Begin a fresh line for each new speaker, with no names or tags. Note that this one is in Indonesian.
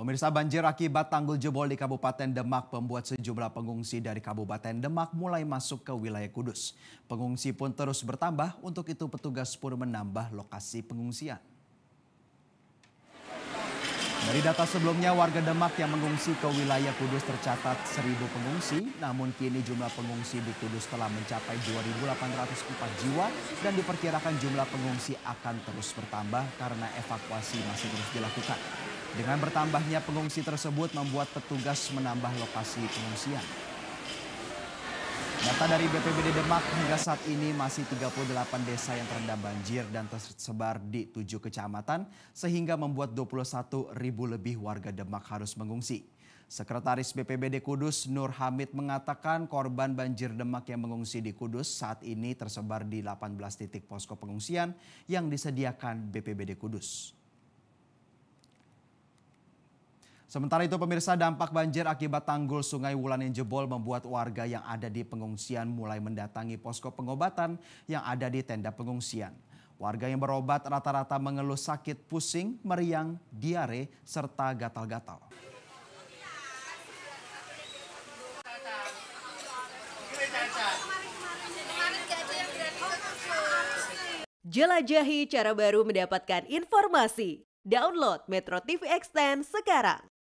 Pemirsa banjir akibat tanggul jebol di Kabupaten Demak membuat sejumlah pengungsi dari Kabupaten Demak mulai masuk ke wilayah Kudus. Pengungsi pun terus bertambah, untuk itu petugas pun menambah lokasi pengungsian. Dari data sebelumnya, warga Demak yang mengungsi ke wilayah Kudus tercatat 1.000 pengungsi, namun kini jumlah pengungsi di Kudus telah mencapai 2.804 jiwa dan diperkirakan jumlah pengungsi akan terus bertambah karena evakuasi masih terus dilakukan. Dengan bertambahnya pengungsi tersebut membuat petugas menambah lokasi pengungsian. Data dari BPBD Demak hingga saat ini masih 38 desa yang terendam banjir dan tersebar di 7 kecamatan sehingga membuat 21 ribu lebih warga Demak harus mengungsi. Sekretaris BPBD Kudus Nur Hamid mengatakan korban banjir Demak yang mengungsi di Kudus saat ini tersebar di 18 titik posko pengungsian yang disediakan BPBD Kudus. Sementara itu pemirsa dampak banjir akibat tanggul sungai Wulan yang jebol membuat warga yang ada di pengungsian mulai mendatangi posko pengobatan yang ada di tenda pengungsian. Warga yang berobat rata-rata mengeluh sakit pusing, meriang, diare, serta gatal-gatal. Jelajahi cara baru mendapatkan informasi. Download Metro TV Extend sekarang.